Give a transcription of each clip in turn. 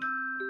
Thank you.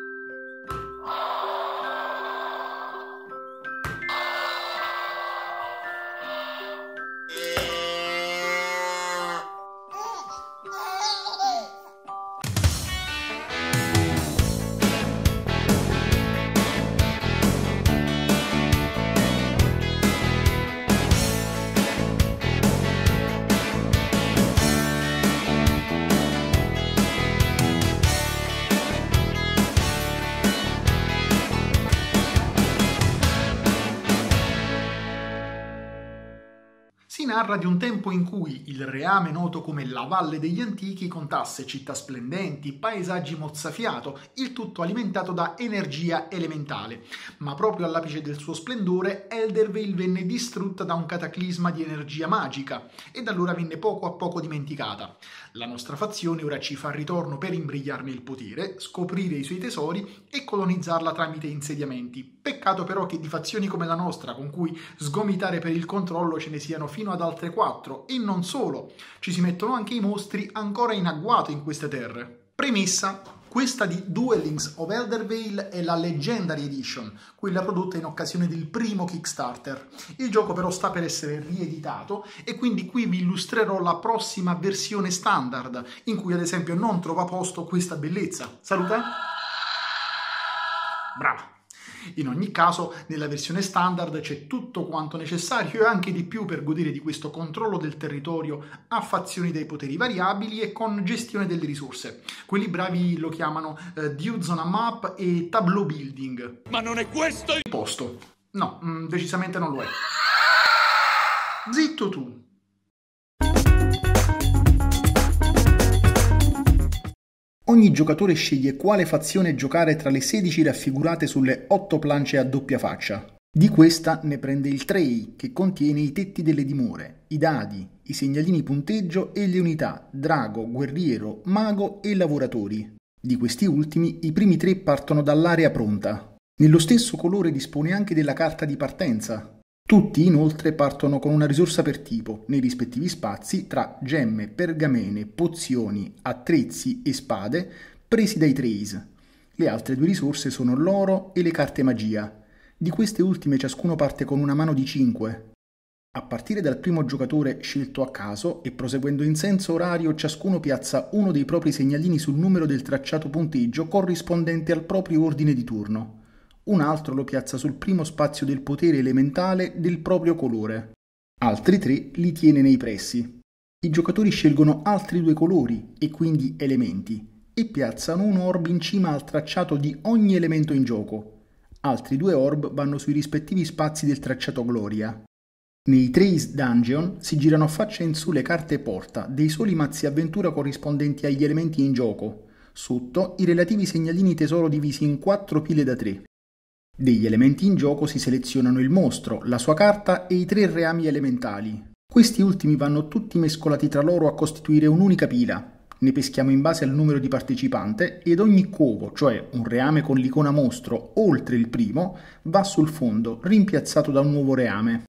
narra di un tempo in cui il reame noto come la Valle degli Antichi contasse città splendenti, paesaggi mozzafiato, il tutto alimentato da energia elementale. Ma proprio all'apice del suo splendore, Eldervale venne distrutta da un cataclisma di energia magica e da allora venne poco a poco dimenticata. La nostra fazione ora ci fa ritorno per imbrigliarne il potere, scoprire i suoi tesori e colonizzarla tramite insediamenti. Peccato però che di fazioni come la nostra, con cui sgomitare per il controllo ce ne siano fino ad altre quattro, e non solo, ci si mettono anche i mostri ancora in agguato in queste terre. Premessa questa di Duelings of Eldervale è la Legendary Edition, quella prodotta in occasione del primo Kickstarter. Il gioco però sta per essere rieditato e quindi qui vi illustrerò la prossima versione standard, in cui ad esempio non trova posto questa bellezza. Saluta! Brava! In ogni caso, nella versione standard c'è tutto quanto necessario e anche di più per godere di questo controllo del territorio a fazioni dei poteri variabili e con gestione delle risorse. Quelli bravi lo chiamano eh, Due Zona Map e Tableau Building. Ma non è questo il posto? No, mh, mm, decisamente non lo è. Zitto tu. Ogni giocatore sceglie quale fazione giocare tra le 16 raffigurate sulle 8 planche a doppia faccia. Di questa ne prende il tray, che contiene i tetti delle dimore, i dadi, i segnalini punteggio e le unità drago, guerriero, mago e lavoratori. Di questi ultimi i primi tre partono dall'area pronta. Nello stesso colore dispone anche della carta di partenza, tutti inoltre partono con una risorsa per tipo, nei rispettivi spazi tra gemme, pergamene, pozioni, attrezzi e spade presi dai Trace. Le altre due risorse sono l'oro e le carte magia. Di queste ultime ciascuno parte con una mano di 5. A partire dal primo giocatore scelto a caso e proseguendo in senso orario, ciascuno piazza uno dei propri segnalini sul numero del tracciato punteggio corrispondente al proprio ordine di turno un altro lo piazza sul primo spazio del potere elementale del proprio colore. Altri tre li tiene nei pressi. I giocatori scelgono altri due colori e quindi elementi e piazzano un orb in cima al tracciato di ogni elemento in gioco. Altri due orb vanno sui rispettivi spazi del tracciato Gloria. Nei Trace Dungeon si girano a faccia in su le carte porta dei soli mazzi avventura corrispondenti agli elementi in gioco, sotto i relativi segnalini tesoro divisi in quattro pile da tre. Degli elementi in gioco si selezionano il mostro, la sua carta e i tre reami elementali. Questi ultimi vanno tutti mescolati tra loro a costituire un'unica pila. Ne peschiamo in base al numero di partecipante ed ogni covo, cioè un reame con l'icona mostro oltre il primo, va sul fondo, rimpiazzato da un nuovo reame.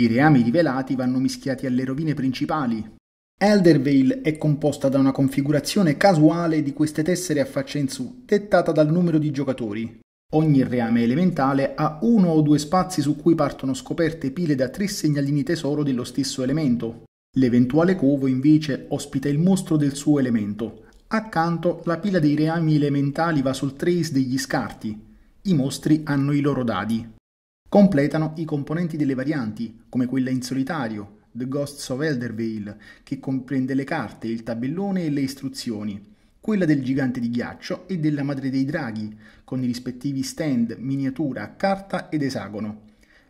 I reami rivelati vanno mischiati alle rovine principali. Eldervale è composta da una configurazione casuale di queste tessere a faccia in su, dettata dal numero di giocatori. Ogni reame elementale ha uno o due spazi su cui partono scoperte pile da tre segnalini tesoro dello stesso elemento. L'eventuale covo invece ospita il mostro del suo elemento. Accanto la pila dei reami elementali va sul trace degli scarti. I mostri hanno i loro dadi. Completano i componenti delle varianti, come quella in solitario, The Ghosts of Eldervale, che comprende le carte, il tabellone e le istruzioni quella del gigante di ghiaccio e della madre dei draghi, con i rispettivi stand, miniatura, carta ed esagono.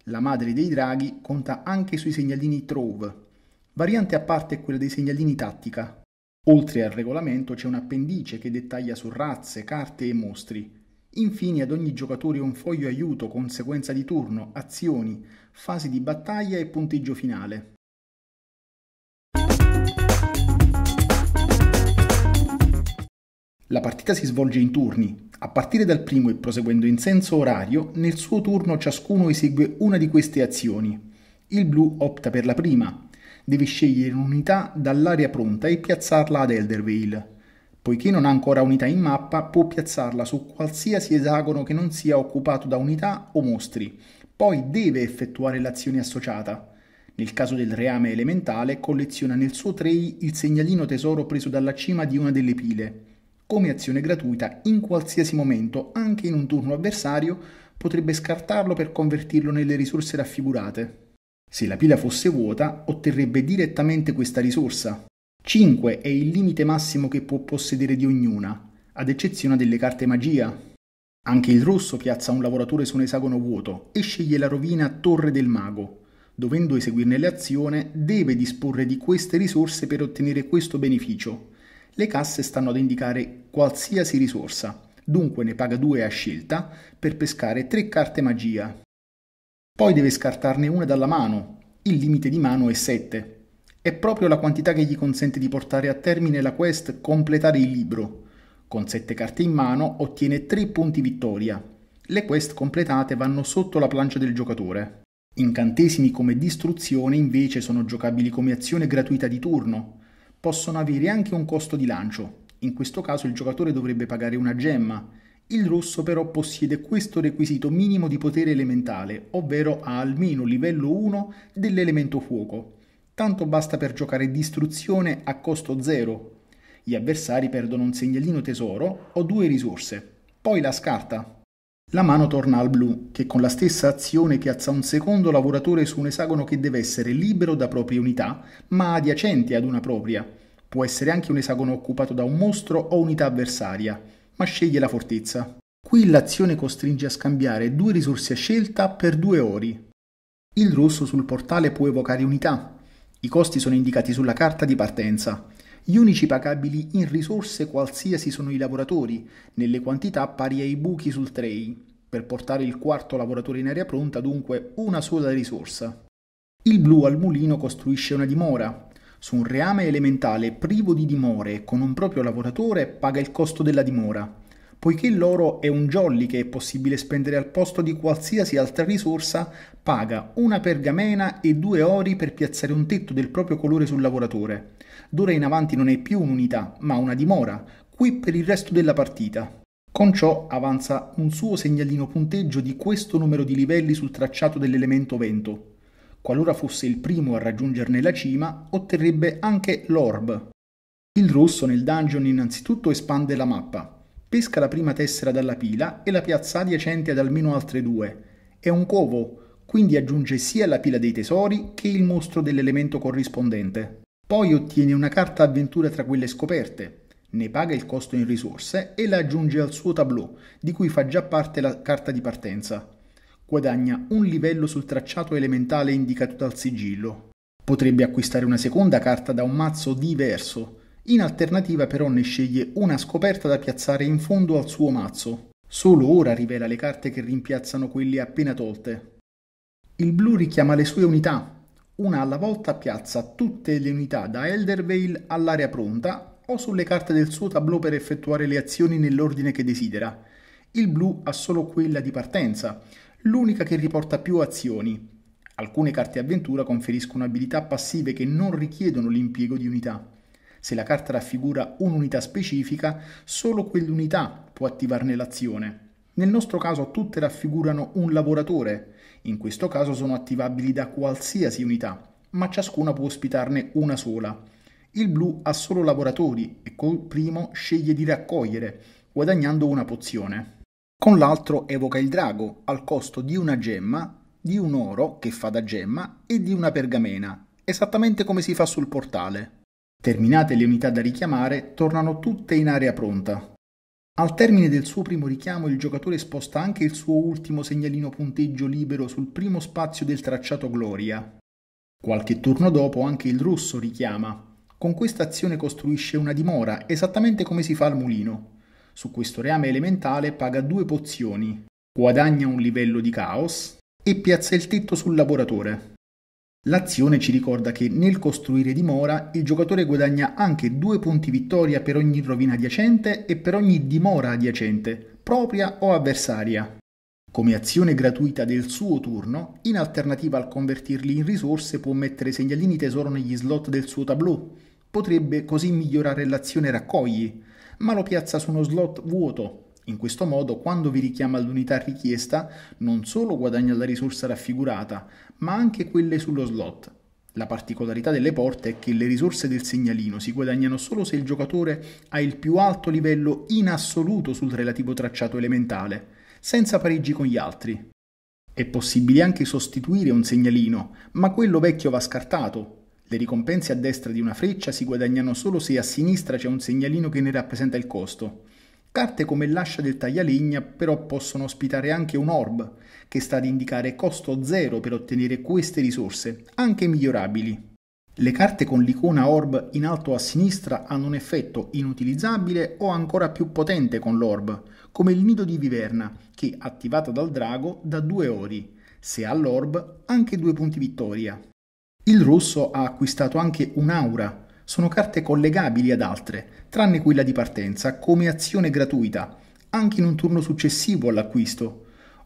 La madre dei draghi conta anche sui segnalini Trove. Variante a parte è quella dei segnalini tattica. Oltre al regolamento c'è un appendice che dettaglia su razze, carte e mostri. Infine ad ogni giocatore un foglio aiuto con sequenza di turno, azioni, fasi di battaglia e punteggio finale. La partita si svolge in turni. A partire dal primo e proseguendo in senso orario, nel suo turno ciascuno esegue una di queste azioni. Il blu opta per la prima. Deve scegliere un'unità dall'area pronta e piazzarla ad Eldervale. Poiché non ha ancora unità in mappa, può piazzarla su qualsiasi esagono che non sia occupato da unità o mostri. Poi deve effettuare l'azione associata. Nel caso del reame elementale, colleziona nel suo tray il segnalino tesoro preso dalla cima di una delle pile come azione gratuita in qualsiasi momento, anche in un turno avversario, potrebbe scartarlo per convertirlo nelle risorse raffigurate. Se la pila fosse vuota, otterrebbe direttamente questa risorsa. 5 è il limite massimo che può possedere di ognuna, ad eccezione delle carte magia. Anche il rosso piazza un lavoratore su un esagono vuoto e sceglie la rovina Torre del Mago. Dovendo eseguirne l'azione, deve disporre di queste risorse per ottenere questo beneficio le casse stanno ad indicare qualsiasi risorsa, dunque ne paga due a scelta per pescare tre carte magia. Poi deve scartarne una dalla mano, il limite di mano è 7. È proprio la quantità che gli consente di portare a termine la quest completare il libro. Con 7 carte in mano ottiene 3 punti vittoria. Le quest completate vanno sotto la plancia del giocatore. Incantesimi come distruzione invece sono giocabili come azione gratuita di turno, possono avere anche un costo di lancio. In questo caso il giocatore dovrebbe pagare una gemma. Il rosso però possiede questo requisito minimo di potere elementale, ovvero ha almeno livello 1 dell'elemento fuoco. Tanto basta per giocare distruzione a costo 0. Gli avversari perdono un segnalino tesoro o due risorse. Poi la scarta, la mano torna al blu, che con la stessa azione piazza un secondo lavoratore su un esagono che deve essere libero da proprie unità, ma adiacente ad una propria. Può essere anche un esagono occupato da un mostro o unità avversaria, ma sceglie la fortezza. Qui l'azione costringe a scambiare due risorse a scelta per due ori. Il rosso sul portale può evocare unità. I costi sono indicati sulla carta di partenza. Gli unici pagabili in risorse qualsiasi sono i lavoratori, nelle quantità pari ai buchi sul tray. Per portare il quarto lavoratore in aria pronta dunque una sola risorsa. Il blu al mulino costruisce una dimora. Su un reame elementale privo di dimore con un proprio lavoratore paga il costo della dimora Poiché l'oro è un jolly che è possibile spendere al posto di qualsiasi altra risorsa, paga una pergamena e due ori per piazzare un tetto del proprio colore sul lavoratore. D'ora in avanti non è più un'unità, ma una dimora, qui per il resto della partita. Con ciò avanza un suo segnalino punteggio di questo numero di livelli sul tracciato dell'elemento vento. Qualora fosse il primo a raggiungerne la cima, otterrebbe anche l'orb. Il rosso nel dungeon innanzitutto espande la mappa pesca la prima tessera dalla pila e la piazza adiacente ad almeno altre due. È un covo, quindi aggiunge sia la pila dei tesori che il mostro dell'elemento corrispondente. Poi ottiene una carta avventura tra quelle scoperte, ne paga il costo in risorse e la aggiunge al suo tableau, di cui fa già parte la carta di partenza. Guadagna un livello sul tracciato elementale indicato dal sigillo. Potrebbe acquistare una seconda carta da un mazzo diverso, in alternativa però ne sceglie una scoperta da piazzare in fondo al suo mazzo. Solo ora rivela le carte che rimpiazzano quelle appena tolte. Il blu richiama le sue unità. Una alla volta piazza tutte le unità da Elder Vale all'area pronta o sulle carte del suo tableau per effettuare le azioni nell'ordine che desidera. Il blu ha solo quella di partenza, l'unica che riporta più azioni. Alcune carte avventura conferiscono abilità passive che non richiedono l'impiego di unità. Se la carta raffigura un'unità specifica, solo quell'unità può attivarne l'azione. Nel nostro caso tutte raffigurano un lavoratore, in questo caso sono attivabili da qualsiasi unità, ma ciascuna può ospitarne una sola. Il blu ha solo lavoratori e col primo sceglie di raccogliere, guadagnando una pozione. Con l'altro evoca il drago al costo di una gemma, di un oro che fa da gemma e di una pergamena, esattamente come si fa sul portale. Terminate le unità da richiamare, tornano tutte in area pronta. Al termine del suo primo richiamo il giocatore sposta anche il suo ultimo segnalino punteggio libero sul primo spazio del tracciato Gloria. Qualche turno dopo anche il russo richiama. Con questa azione costruisce una dimora, esattamente come si fa al mulino. Su questo reame elementale paga due pozioni, guadagna un livello di caos e piazza il tetto sul laboratore. L'azione ci ricorda che nel costruire dimora il giocatore guadagna anche due punti vittoria per ogni rovina adiacente e per ogni dimora adiacente, propria o avversaria. Come azione gratuita del suo turno, in alternativa al convertirli in risorse può mettere segnalini tesoro negli slot del suo tableau. Potrebbe così migliorare l'azione raccogli, ma lo piazza su uno slot vuoto in questo modo, quando vi richiama l'unità richiesta, non solo guadagna la risorsa raffigurata, ma anche quelle sullo slot. La particolarità delle porte è che le risorse del segnalino si guadagnano solo se il giocatore ha il più alto livello in assoluto sul relativo tracciato elementale, senza pareggi con gli altri. È possibile anche sostituire un segnalino, ma quello vecchio va scartato, le ricompense a destra di una freccia si guadagnano solo se a sinistra c'è un segnalino che ne rappresenta il costo. Carte come l'ascia del taglialegna però possono ospitare anche un orb, che sta ad indicare costo zero per ottenere queste risorse, anche migliorabili. Le carte con l'icona orb in alto a sinistra hanno un effetto inutilizzabile o ancora più potente con l'orb, come il nido di viverna, che attivata dal drago dà due ori, se ha l'orb anche due punti vittoria. Il rosso ha acquistato anche un'aura, sono carte collegabili ad altre, tranne quella di partenza, come azione gratuita, anche in un turno successivo all'acquisto.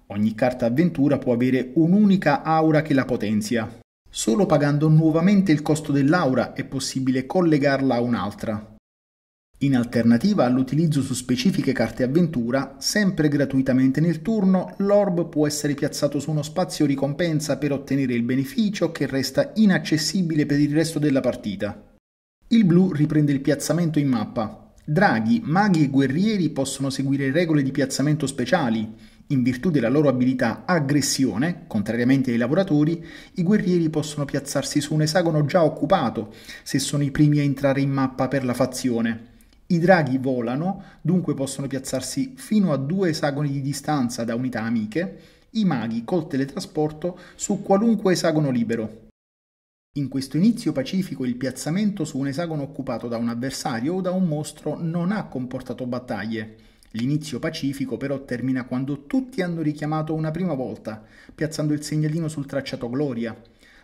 Ogni carta avventura può avere un'unica aura che la potenzia. Solo pagando nuovamente il costo dell'aura è possibile collegarla a un'altra. In alternativa all'utilizzo su specifiche carte avventura, sempre gratuitamente nel turno, l'orb può essere piazzato su uno spazio ricompensa per ottenere il beneficio che resta inaccessibile per il resto della partita. Il blu riprende il piazzamento in mappa. Draghi, maghi e guerrieri possono seguire regole di piazzamento speciali. In virtù della loro abilità aggressione, contrariamente ai lavoratori, i guerrieri possono piazzarsi su un esagono già occupato, se sono i primi a entrare in mappa per la fazione. I draghi volano, dunque possono piazzarsi fino a due esagoni di distanza da unità amiche, i maghi col teletrasporto su qualunque esagono libero, in questo inizio pacifico il piazzamento su un esagono occupato da un avversario o da un mostro non ha comportato battaglie. L'inizio pacifico però termina quando tutti hanno richiamato una prima volta, piazzando il segnalino sul tracciato Gloria.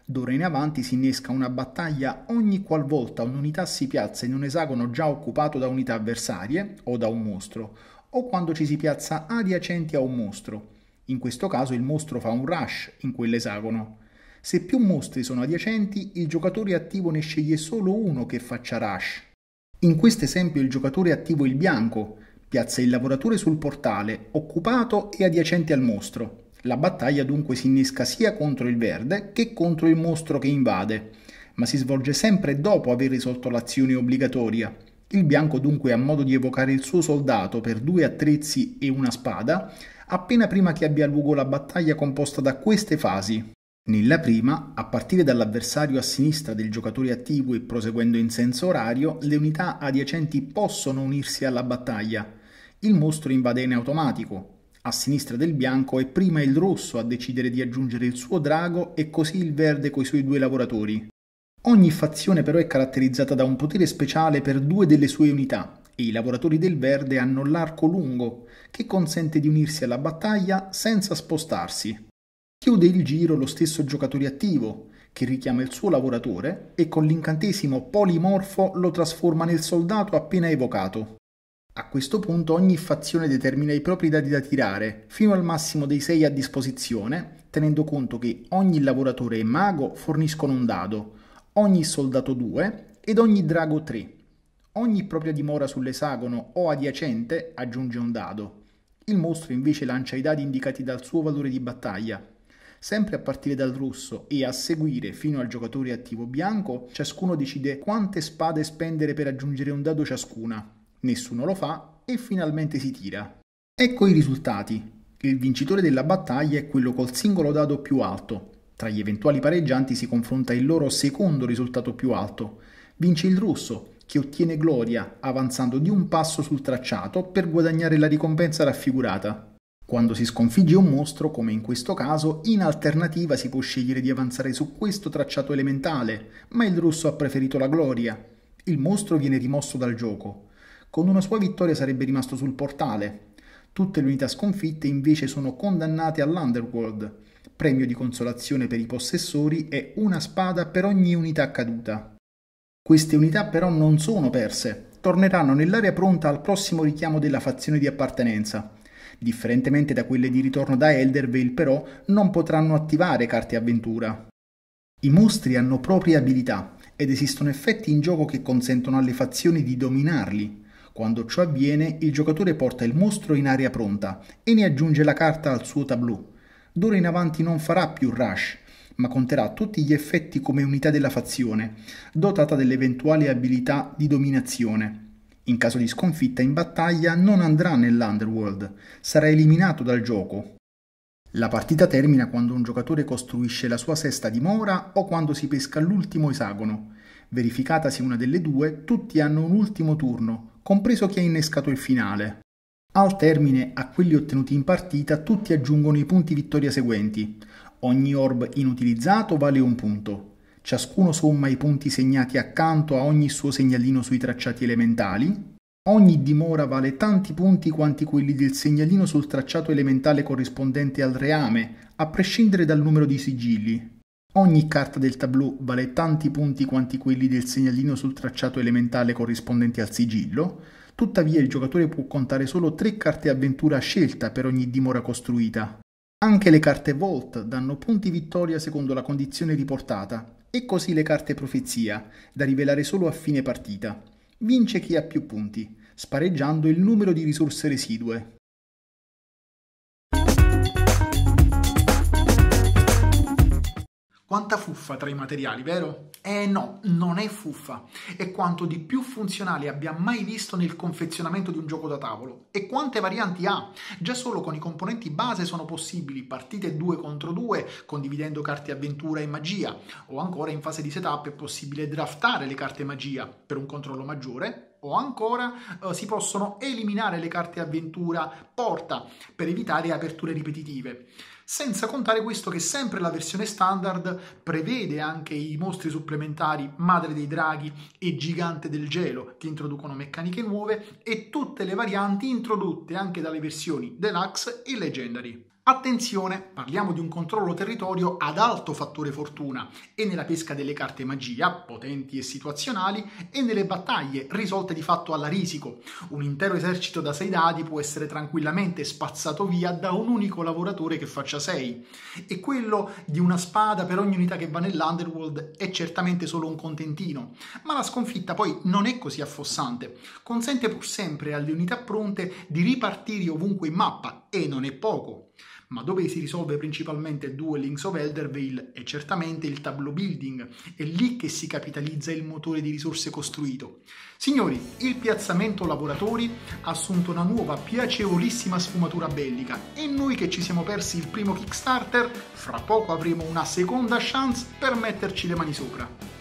D'ora in avanti si innesca una battaglia ogni qualvolta un'unità si piazza in un esagono già occupato da unità avversarie o da un mostro, o quando ci si piazza adiacenti a un mostro. In questo caso il mostro fa un rush in quell'esagono. Se più mostri sono adiacenti, il giocatore attivo ne sceglie solo uno che faccia rush. In questo esempio il giocatore attivo è il bianco, piazza il lavoratore sul portale, occupato e adiacente al mostro. La battaglia dunque si innesca sia contro il verde che contro il mostro che invade, ma si svolge sempre dopo aver risolto l'azione obbligatoria. Il bianco dunque ha modo di evocare il suo soldato per due attrezzi e una spada appena prima che abbia luogo la battaglia composta da queste fasi. Nella prima, a partire dall'avversario a sinistra del giocatore attivo e proseguendo in senso orario, le unità adiacenti possono unirsi alla battaglia. Il mostro invade in automatico. A sinistra del bianco è prima il rosso a decidere di aggiungere il suo drago e così il verde coi suoi due lavoratori. Ogni fazione però è caratterizzata da un potere speciale per due delle sue unità e i lavoratori del verde hanno l'arco lungo che consente di unirsi alla battaglia senza spostarsi. Chiude il giro lo stesso giocatore attivo, che richiama il suo lavoratore e con l'incantesimo polimorfo lo trasforma nel soldato appena evocato. A questo punto ogni fazione determina i propri dadi da tirare, fino al massimo dei 6 a disposizione, tenendo conto che ogni lavoratore e mago forniscono un dado, ogni soldato 2 ed ogni drago 3. Ogni propria dimora sull'esagono o adiacente aggiunge un dado. Il mostro invece lancia i dadi indicati dal suo valore di battaglia sempre a partire dal russo e a seguire fino al giocatore attivo bianco, ciascuno decide quante spade spendere per aggiungere un dado ciascuna. Nessuno lo fa e finalmente si tira. Ecco i risultati. Il vincitore della battaglia è quello col singolo dado più alto. Tra gli eventuali pareggianti si confronta il loro secondo risultato più alto. Vince il russo, che ottiene gloria avanzando di un passo sul tracciato per guadagnare la ricompensa raffigurata. Quando si sconfigge un mostro, come in questo caso, in alternativa si può scegliere di avanzare su questo tracciato elementale, ma il russo ha preferito la gloria. Il mostro viene rimosso dal gioco. Con una sua vittoria sarebbe rimasto sul portale. Tutte le unità sconfitte invece sono condannate all'Underworld, premio di consolazione per i possessori e una spada per ogni unità caduta. Queste unità però non sono perse, torneranno nell'area pronta al prossimo richiamo della fazione di appartenenza, Differentemente da quelle di ritorno da Elder Veil, però non potranno attivare carte avventura. I mostri hanno proprie abilità ed esistono effetti in gioco che consentono alle fazioni di dominarli. Quando ciò avviene, il giocatore porta il mostro in aria pronta e ne aggiunge la carta al suo tableau. D'ora in avanti non farà più rush, ma conterà tutti gli effetti come unità della fazione, dotata dell'eventuale abilità di dominazione. In caso di sconfitta in battaglia non andrà nell'Underworld, sarà eliminato dal gioco. La partita termina quando un giocatore costruisce la sua sesta dimora o quando si pesca l'ultimo esagono. Verificatasi una delle due, tutti hanno un ultimo turno, compreso chi ha innescato il finale. Al termine, a quelli ottenuti in partita, tutti aggiungono i punti vittoria seguenti. Ogni orb inutilizzato vale un punto. Ciascuno somma i punti segnati accanto a ogni suo segnalino sui tracciati elementali. Ogni dimora vale tanti punti quanti quelli del segnalino sul tracciato elementale corrispondente al reame, a prescindere dal numero di sigilli. Ogni carta del tableau vale tanti punti quanti quelli del segnalino sul tracciato elementale corrispondente al sigillo, tuttavia il giocatore può contare solo tre carte avventura a scelta per ogni dimora costruita. Anche le carte Vault danno punti vittoria secondo la condizione riportata, e così le carte profezia, da rivelare solo a fine partita. Vince chi ha più punti, spareggiando il numero di risorse residue. Quanta fuffa tra i materiali, vero? Eh no, non è fuffa. È quanto di più funzionale abbia mai visto nel confezionamento di un gioco da tavolo. E quante varianti ha? Già solo con i componenti base sono possibili partite 2 contro 2, condividendo carte avventura e magia. O ancora in fase di setup è possibile draftare le carte magia per un controllo maggiore, o ancora eh, si possono eliminare le carte avventura porta per evitare aperture ripetitive senza contare questo che sempre la versione standard prevede anche i mostri supplementari Madre dei Draghi e Gigante del Gelo, che introducono meccaniche nuove, e tutte le varianti introdotte anche dalle versioni Deluxe e Legendary. Attenzione, parliamo di un controllo territorio ad alto fattore fortuna e nella pesca delle carte magia, potenti e situazionali, e nelle battaglie, risolte di fatto alla risico. Un intero esercito da 6 dadi può essere tranquillamente spazzato via da un unico lavoratore che faccia 6. E quello di una spada per ogni unità che va nell'Underworld è certamente solo un contentino, ma la sconfitta poi non è così affossante. Consente pur sempre alle unità pronte di ripartire ovunque in mappa, e non è poco ma dove si risolve principalmente il Links of Eldervale è certamente il tableau building, è lì che si capitalizza il motore di risorse costruito. Signori, il piazzamento lavoratori ha assunto una nuova piacevolissima sfumatura bellica e noi che ci siamo persi il primo Kickstarter, fra poco avremo una seconda chance per metterci le mani sopra.